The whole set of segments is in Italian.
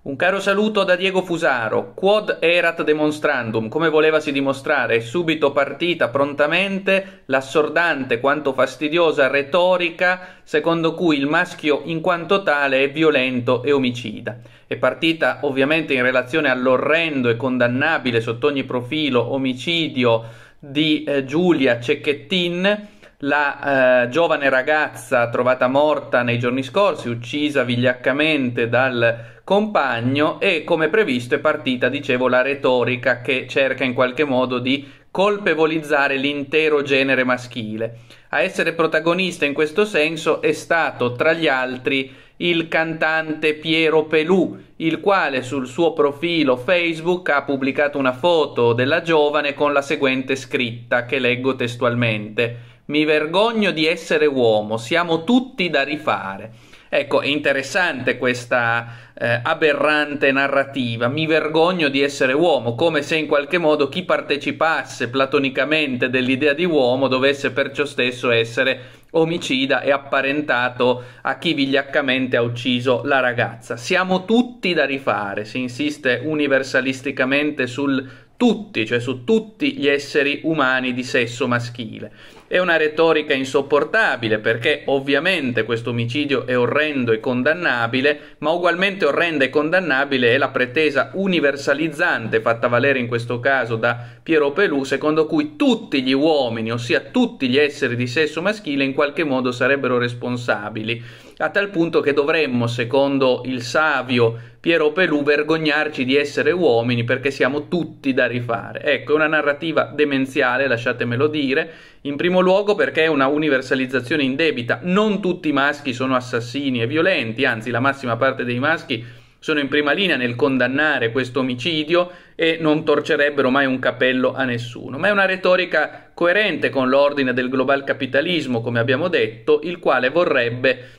Un caro saluto da Diego Fusaro. Quod erat demonstrandum, come volevasi dimostrare, è subito partita prontamente l'assordante quanto fastidiosa retorica secondo cui il maschio in quanto tale è violento e omicida. È partita ovviamente in relazione all'orrendo e condannabile sotto ogni profilo omicidio di eh, Giulia Cecchettin la eh, giovane ragazza trovata morta nei giorni scorsi, uccisa vigliaccamente dal compagno e come previsto è partita, dicevo, la retorica che cerca in qualche modo di colpevolizzare l'intero genere maschile. A essere protagonista in questo senso è stato, tra gli altri, il cantante Piero Pelù, il quale sul suo profilo Facebook ha pubblicato una foto della giovane con la seguente scritta, che leggo testualmente. Mi vergogno di essere uomo, siamo tutti da rifare. Ecco, è interessante questa eh, aberrante narrativa. Mi vergogno di essere uomo, come se in qualche modo chi partecipasse platonicamente dell'idea di uomo dovesse perciò stesso essere omicida e apparentato a chi vigliaccamente ha ucciso la ragazza. Siamo tutti da rifare, si insiste universalisticamente sul tutti, cioè su tutti gli esseri umani di sesso maschile. È una retorica insopportabile perché ovviamente questo omicidio è orrendo e condannabile, ma ugualmente orrenda e condannabile è la pretesa universalizzante fatta valere in questo caso da Piero Pelù, secondo cui tutti gli uomini, ossia tutti gli esseri di sesso maschile, in qualche modo sarebbero responsabili a tal punto che dovremmo, secondo il savio Piero Pelù, vergognarci di essere uomini perché siamo tutti da rifare. Ecco, è una narrativa demenziale, lasciatemelo dire. In primo primo luogo perché è una universalizzazione indebita. Non tutti i maschi sono assassini e violenti, anzi la massima parte dei maschi sono in prima linea nel condannare questo omicidio e non torcerebbero mai un capello a nessuno, ma è una retorica coerente con l'ordine del global capitalismo, come abbiamo detto, il quale vorrebbe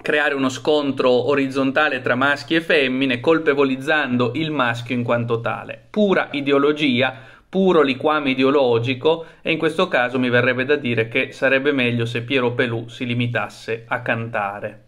creare uno scontro orizzontale tra maschi e femmine, colpevolizzando il maschio in quanto tale. Pura ideologia puro liquame ideologico e in questo caso mi verrebbe da dire che sarebbe meglio se Piero Pelù si limitasse a cantare.